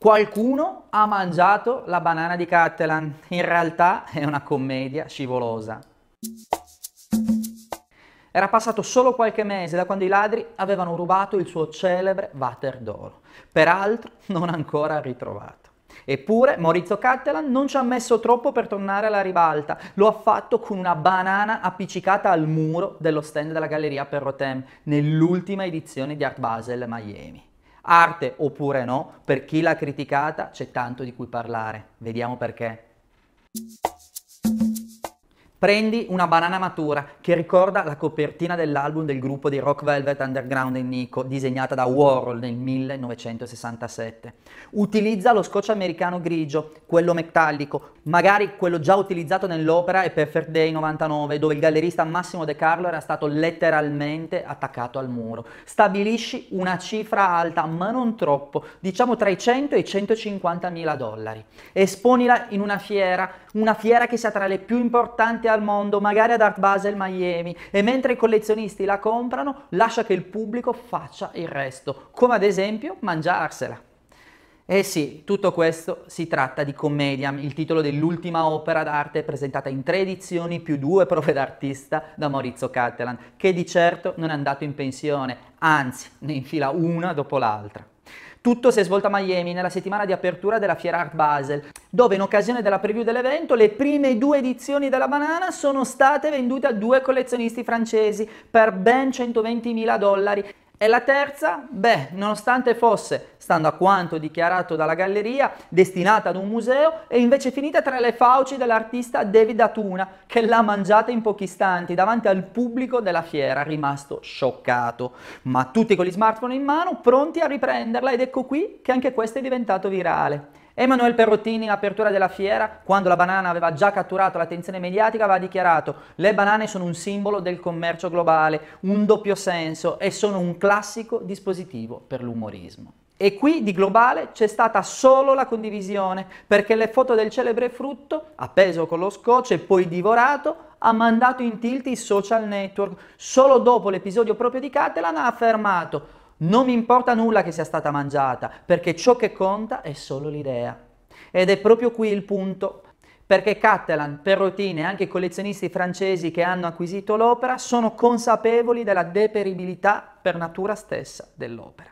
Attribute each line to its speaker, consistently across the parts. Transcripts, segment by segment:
Speaker 1: Qualcuno ha mangiato la banana di Catalan. In realtà è una commedia scivolosa. Era passato solo qualche mese da quando i ladri avevano rubato il suo celebre water d'oro, peraltro non ancora ritrovato. Eppure Maurizio Cattelan non ci ha messo troppo per tornare alla ribalta, lo ha fatto con una banana appiccicata al muro dello stand della Galleria per Rotem nell'ultima edizione di Art Basel Miami. Arte oppure no, per chi l'ha criticata c'è tanto di cui parlare. Vediamo perché. Prendi una banana matura che ricorda la copertina dell'album del gruppo di rock Velvet Underground e Nico, disegnata da Warhol nel 1967. Utilizza lo scotch americano grigio, quello metallico, magari quello già utilizzato nell'opera e Fair Day 99, dove il gallerista Massimo De Carlo era stato letteralmente attaccato al muro. Stabilisci una cifra alta, ma non troppo, diciamo tra i 100 e i 150 mila dollari. Esponila in una fiera, una fiera che sia tra le più importanti importante al mondo, magari ad Art Basel Miami, e mentre i collezionisti la comprano, lascia che il pubblico faccia il resto, come ad esempio mangiarsela. Eh sì, tutto questo si tratta di Commedia, il titolo dell'ultima opera d'arte presentata in tre edizioni più due prove d'artista da Maurizio Cattelan, che di certo non è andato in pensione, anzi ne infila una dopo l'altra. Tutto si è svolto a Miami nella settimana di apertura della Fiera Art Basel, dove in occasione della preview dell'evento le prime due edizioni della banana sono state vendute a due collezionisti francesi per ben 120.000 dollari e la terza, beh, nonostante fosse, stando a quanto dichiarato dalla galleria, destinata ad un museo, è invece finita tra le fauci dell'artista David Atuna, che l'ha mangiata in pochi istanti davanti al pubblico della fiera, rimasto scioccato. Ma tutti con gli smartphone in mano, pronti a riprenderla, ed ecco qui che anche questo è diventato virale. Emanuele Perrottini in apertura della fiera, quando la banana aveva già catturato l'attenzione mediatica, aveva dichiarato le banane sono un simbolo del commercio globale, un doppio senso e sono un classico dispositivo per l'umorismo. E qui di globale c'è stata solo la condivisione, perché le foto del celebre frutto, appeso con lo scotch e poi divorato, ha mandato in tilt i social network. Solo dopo l'episodio proprio di Catalan ha affermato non mi importa nulla che sia stata mangiata, perché ciò che conta è solo l'idea. Ed è proprio qui il punto, perché Catalan, Perrotine e anche i collezionisti francesi che hanno acquisito l'opera sono consapevoli della deperibilità per natura stessa dell'opera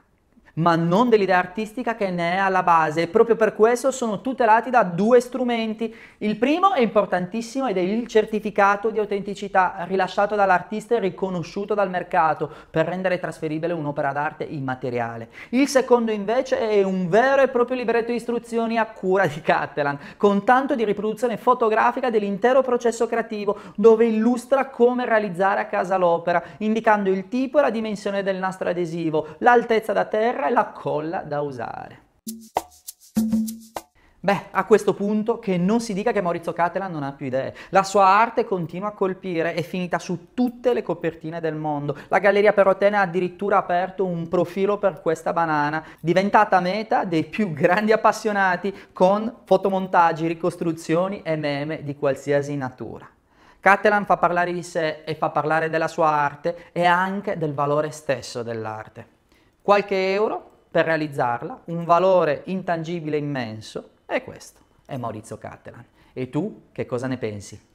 Speaker 1: ma non dell'idea artistica che ne è alla base e proprio per questo sono tutelati da due strumenti. Il primo è importantissimo ed è il certificato di autenticità rilasciato dall'artista e riconosciuto dal mercato per rendere trasferibile un'opera d'arte immateriale. Il secondo invece è un vero e proprio libretto di istruzioni a cura di Catalan, con tanto di riproduzione fotografica dell'intero processo creativo, dove illustra come realizzare a casa l'opera, indicando il tipo e la dimensione del nastro adesivo, l'altezza da terra è la colla da usare. Beh, a questo punto che non si dica che Maurizio Catalan non ha più idee. La sua arte continua a colpire, è finita su tutte le copertine del mondo. La Galleria Perotene ha addirittura aperto un profilo per questa banana, diventata meta dei più grandi appassionati con fotomontaggi, ricostruzioni e meme di qualsiasi natura. Catalan fa parlare di sé e fa parlare della sua arte e anche del valore stesso dell'arte qualche euro per realizzarla, un valore intangibile immenso, è questo, è Maurizio Cattelan. E tu che cosa ne pensi?